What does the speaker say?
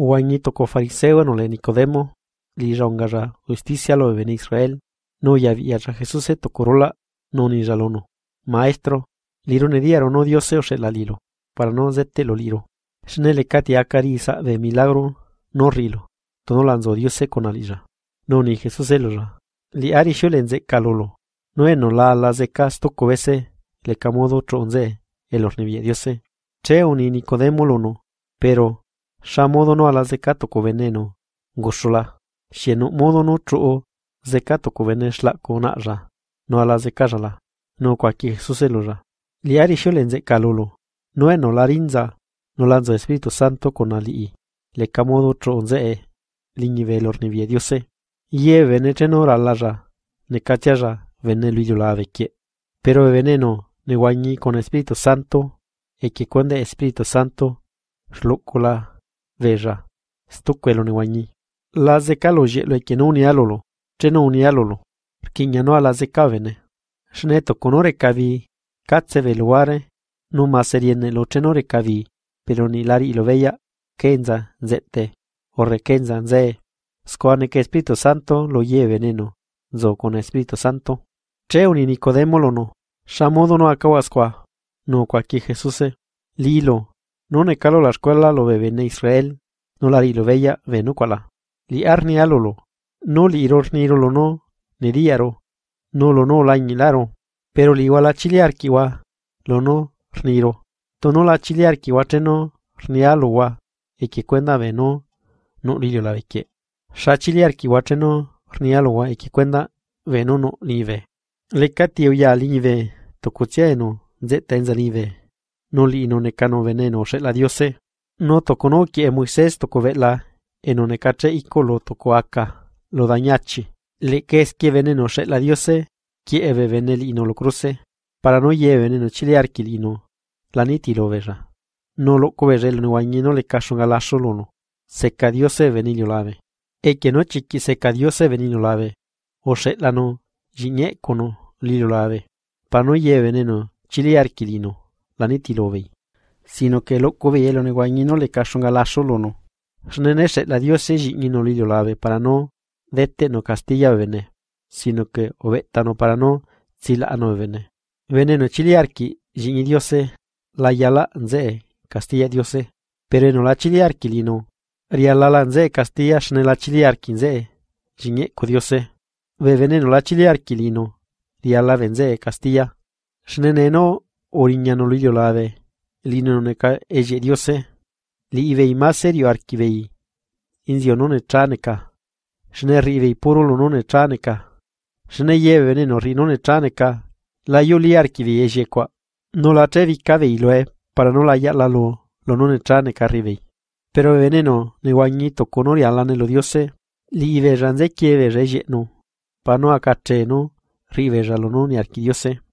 Uañito fariseo no le Nicodemo, li ra justicia lo de Israel, no ya a Jesús tocorola no ni no. Maestro, liro diaro no Dios se la liro, para no zete lo liro. Snele cati cariza de milagro no rilo, todo lanzo Dios con alira. No ni Jesús elora, li ari ze calolo. No eno la la de casto covese, le camodo tronze, el ornevie Dios. Cheo ni Nicodemo lono, pero Shamodo modo no ala zeka veneno. gusula. un modo no truo, zeka toko la No ala jala, No kuaki Jesuseloya. Liari zeca lolo, No eno larinza. No lanzo Espíritu Santo con ali'i. Le camodo cho'on ze'e. Liñi velor diose. Ye ne ra, Nekatiaya. Venelo de Pero veneno. ne guañi con Espíritu Santo. E que cuende Espíritu Santo veja stu quello ni guagni. La zeca lo uníalolo, e no unialolo, porque unialolo, no a la zeca vene. con conore cavi, catse veluare, no más seriene lo chenore cavi, pero ni lari lo veía, kenza zete, o Kenza, ze, scoane que Espíritu Santo lo lleve veneno, zo con Espíritu Santo. Che un no, chamodo no acabasqua, no aquí Jesús, lilo, Non è calo la scuola lo venne Israel, non la riloveia venu quala. Li arni alolo, no li lo no, ne diaro, no lo no la ignilaro, pero li iguala chiliarchiwa, lo no rniro, tono la chiliarchiwa treno rnialo wa, e che quenda veno, no rilio la vecchie. Sha chiliarchiwa treno rnialo wa, e che quenda veno no live. Le catio ya live, tocozieno, zetta enza live. no le no veneno se la diose. No toconoki e Moisés tocovela, enonecache colo toco acá lo dañachi. Le que es que veneno se la diose, que eve venel no lo cruce, para no lleve veneno chile arquilino, la niti lo verra. No lo el el nuañino le un la uno, seca diose venino lave. E que no chiqui se diose venino lave, o se la no, lilo lave, para no lleve veneno arquilino, la lovei, sino que lo ve elone guagnino le casunga la solono. Snenese la diose no lidio lave para no te no castilla vene, sino que ovetano para no zila ano vene. Vene no chiliarki, Gini diose la yala nze, castilla diose, pero no la chiliarki lino. Rialala nze castilla shne la chiliarki nze, cu co diose. Ve veneno la chiliarki lino, riala venze castilla. no, li ne lo no ne Maserio rioarquivei, inzionone tráneca, veneno lunone no ne norrinone chaneca, la Veneno Rinone no la e, para no la yalalo, lonone chaneca rivei. Pero veneno, neguañito conori ne lo diose, no no no, no rive ralonone arquidiose.